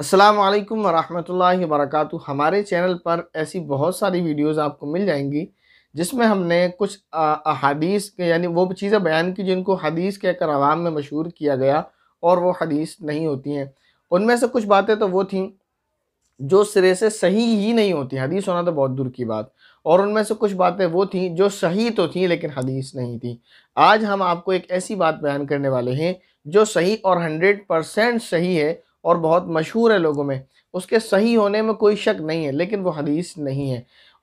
السلام علیکم ورحمۃ اللہ وبرکاتہ ہمارے چینل پر ایسی بہت ساری ویڈیوز آپ کو مل جائیں گی جس میں ہم نے کچھ حدیث کے یعنی وہ چیزیں بیان کی جن کو حدیث کے ایک عوام میں مشہور کیا گیا اور وہ حدیث نہیں ہوتی ہیں ان میں سے کچھ باتیں تو وہ تھیں جو سرے سے صحیح ہی نہیں ہوتی حدیث ہونا تو بہت دور کی بات اور ان میں سے کچھ باتیں وہ تھیں جو صحیح تو تھیں لیکن حدیث نہیں تھیں آج ہم آپ کو ایک ایسی بات بیان کرنے والے ہیں جو صحیح اور ہنڈریڈ پرسینٹ صحیح ہے اور بہت مشہور ہے لوگوں میں اس کے صحیح ہونے میں کوئی شک نہیں ہے لیکن وہ حدیث نہیں ہے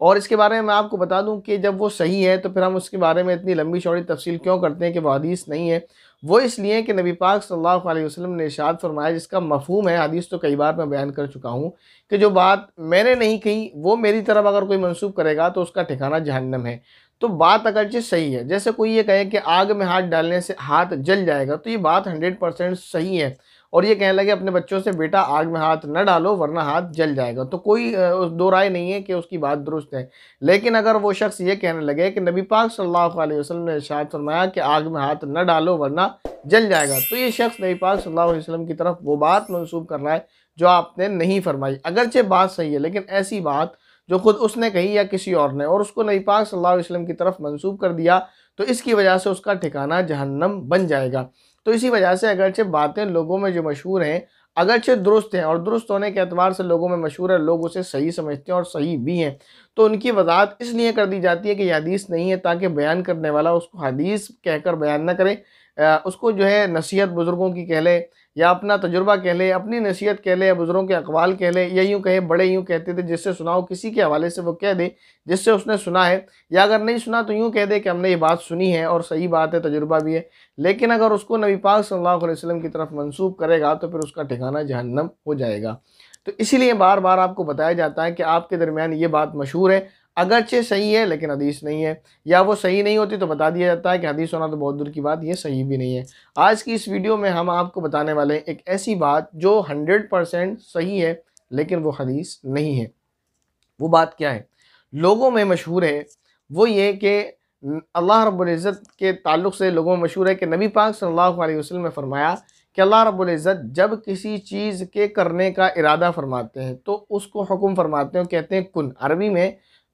اور اس کے بارے میں میں آپ کو بتا دوں کہ جب وہ صحیح ہے تو پھر ہم اس کے بارے میں اتنی لمبی چوڑی تفصیل کیوں کرتے ہیں کہ وہ حدیث نہیں ہے وہ اس لیے کہ نبی پاک صلی اللہ علیہ وسلم نے ارشاد فرمایا جس کا مفہوم ہے حدیث تو کئی بار میں بیان کر چکا ہوں کہ جو بات میں نے نہیں کہی وہ میری طرف اگر کوئی منسوب کرے گا تو اس کا ٹھکانہ جہنم ہے تو بات اگرچہ صحیح ہے جیسے کوئی یہ کہے کہ آگ میں ہاتھ ڈالنے سے ہاتھ جل جائے گا تو یہ بات ہنڈریڈ پرسینٹ صحیح ہے اور یہ کہنے لگے اپنے بچوں سے بیٹا آگ میں ہاتھ نہ ڈالو ورنہ ہاتھ جل جائے گا تو کوئی دو رائے نہیں ہے کہ اس کی بات درست ہے لیکن اگر وہ شخص یہ کہنے لگے کہ نبی پاک صلی اللہ علیہ وسلم نے ارشاد فرمایا کہ آگ میں ہاتھ نہ ڈالو ورنہ جل جائے گا تو یہ شخص نبی پاک صلی اللہ علیہ وسلم کی طرف وہ بات منسوب کر رہا ہے جو آپ نے نہیں فرمائی اگرچہ بات صحیح ہے لیکن ایسی بات جو خود اس نے کہی یا کسی اور نے اور اس کو نبی پاک صلی اللہ علیہ وسلم کی طرف منسوب کر دیا تو اس کی وجہ سے اس کا ٹھکانہ جہنم بن جائے گا تو اسی وجہ سے اگرچہ باتیں لوگوں میں جو مشہور ہیں اگرچہ درست ہیں اور درست ہونے کے اعتبار سے لوگوں میں مشہور ہے لوگ اسے صحیح سمجھتے ہیں اور صحیح بھی ہیں تو ان کی وضاحت اس لیے کر دی جاتی ہے کہ یہ حدیث نہیں ہے تاکہ بیان کرنے والا اس کو حدیث کہہ کر بیان نہ کرے اس کو جو ہے نصیحت بزرگوں کی کہہ یا اپنا تجربہ کہہ اپنی نصیحت کہہ یا بزرگوں کے اقوال کہہ یا یوں کہیں بڑے یوں کہتے تھے جس سے سناؤ کسی کے حوالے سے وہ کہہ دے جس سے اس نے سنا ہے یا اگر نہیں سنا تو یوں کہہ دے کہ ہم نے یہ بات سنی ہے اور صحیح بات ہے تجربہ بھی ہے لیکن اگر اس کو نبی پاک صلی اللہ علیہ وسلم کی طرف منسوب کرے گا تو پھر اس کا ٹھکانہ جہنم ہو جائے گا تو اسی لیے بار بار آپ کو بتایا جاتا ہے کہ آپ کے درمیان یہ بات مشہور ہے اگرچہ صحیح ہے لیکن حدیث نہیں ہے یا وہ صحیح نہیں ہوتی تو بتا دیا جاتا ہے کہ حدیث ہونا تو بہت دور کی بات یہ صحیح بھی نہیں ہے آج کی اس ویڈیو میں ہم آپ کو بتانے والے ہیں ایک ایسی بات جو ہنڈریڈ پرسینٹ صحیح ہے لیکن وہ حدیث نہیں ہے وہ بات کیا ہے لوگوں میں مشہور ہے وہ یہ کہ اللہ رب العزت کے تعلق سے لوگوں میں مشہور ہے کہ نبی پاک صلی اللہ علیہ وسلم نے فرمایا کہ اللہ رب العزت جب کسی چیز کے کرنے کا ارادہ فرماتے ہیں تو اس کو حکم فرماتے ہیں کہتے ہیں کن عربی میں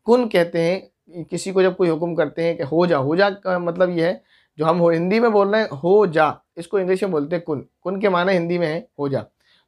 کن کہتے ہیں کسی کو جب کوئی حکم کرتے ہیں کہ ہو جا ہو جا مطلب یہ ہے جو ہم ہندی میں بول رہے ہیں ہو جا اس کو انگلش میں بولتے ہیں کن کن کے معنی ہندی میں ہے ہو جا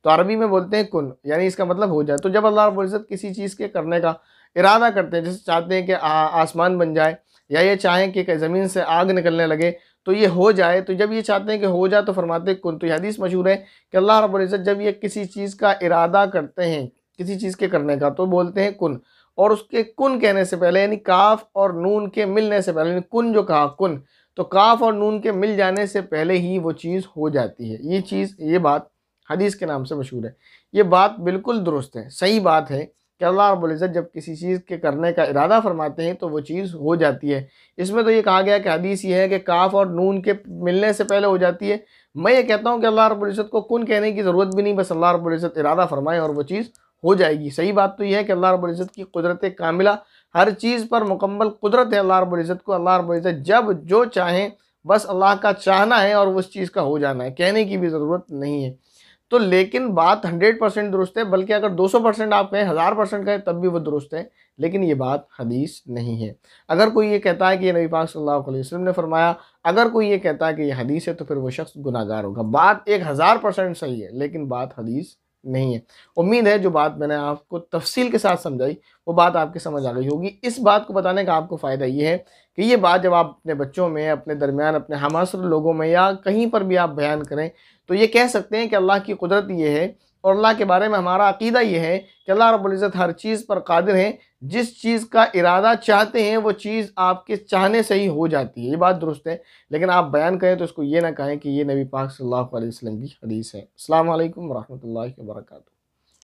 تو عربی میں بولتے ہیں کن یعنی اس کا مطلب ہو جا تو جب اللہ رب العزت کسی چیز کے کرنے کا ارادہ کرتے ہیں جیسے چاہتے ہیں کہ آسمان بن جائے یا یہ چاہیں کہ زمین سے آگ نکلنے لگے تو یہ ہو جائے تو جب یہ چاہتے ہیں کہ ہو جا تو فرماتے کن تو یہ حدیث مشہور ہے کہ اللہ رب العزت جب یہ کسی چیز کا ارادہ کرتے ہیں کسی چیز کے کرنے کا تو بولتے ہیں کن اور اس کے کن کہنے سے پہلے یعنی کاف اور نون کے ملنے سے پہلے یعنی کن جو کہا کن تو کاف اور نون کے مل جانے سے پہلے ہی وہ چیز ہو جاتی ہے یہ چیز یہ بات حدیث کے نام سے مشہور ہے یہ بات بالکل درست ہے صحیح بات ہے کہ اللہ رب العزت جب کسی چیز کے کرنے کا ارادہ فرماتے ہیں تو وہ چیز ہو جاتی ہے اس میں تو یہ کہا گیا کہ حدیث یہ ہے کہ کاف اور نون کے ملنے سے پہلے ہو جاتی ہے میں یہ کہتا ہوں کہ اللہ رب العزت کو کن کہنے کی ضرورت بھی نہیں بس اللہ رب العزت ارادہ فرمائے اور وہ چیز ہو جائے گی صحیح بات تو یہ ہے کہ اللہ رب العزت کی قدرت کاملہ ہر چیز پر مکمل قدرت ہے اللہ رب العزت کو اللہ رب العزت جب جو چاہیں بس اللہ کا چاہنا ہے اور اس چیز کا ہو جانا ہے کہنے کی بھی ضرورت نہیں ہے تو لیکن بات ہنڈریڈ پرسینٹ درست ہے بلکہ اگر دو سو پرسینٹ آپ کہیں ہزار پرسینٹ کہیں تب بھی وہ درست ہے لیکن یہ بات حدیث نہیں ہے اگر کوئی یہ کہتا ہے کہ یہ نبی پاک صلی اللہ علیہ وسلم نے فرمایا اگر کوئی یہ کہتا ہے کہ یہ حدیث ہے تو پھر وہ شخص گناہ گار ہوگا بات ایک ہزار پرسینٹ صحیح ہے لیکن بات حدیث نہیں ہے امید ہے جو بات میں نے آپ کو تفصیل کے ساتھ سمجھائی وہ بات آپ کے سمجھ آ گئی ہوگی اس بات کو بتانے کا آپ کو فائدہ یہ ہے کہ یہ بات جب آپ اپنے بچوں میں اپنے درمیان اپنے ہماسر لوگوں میں یا کہیں پر بھی آپ بیان کریں تو یہ کہہ سکتے ہیں کہ اللہ کی قدرت یہ ہے اور اللہ کے بارے میں ہمارا عقیدہ یہ ہے کہ اللہ رب العزت ہر چیز پر قادر ہیں جس چیز کا ارادہ چاہتے ہیں وہ چیز آپ کے چاہنے سے ہی ہو جاتی ہے یہ بات درست ہے لیکن آپ بیان کریں تو اس کو یہ نہ کہیں کہ یہ نبی پاک صلی اللہ علیہ وسلم کی حدیث ہے السلام علیکم ورحمۃ اللہ وبرکاتہ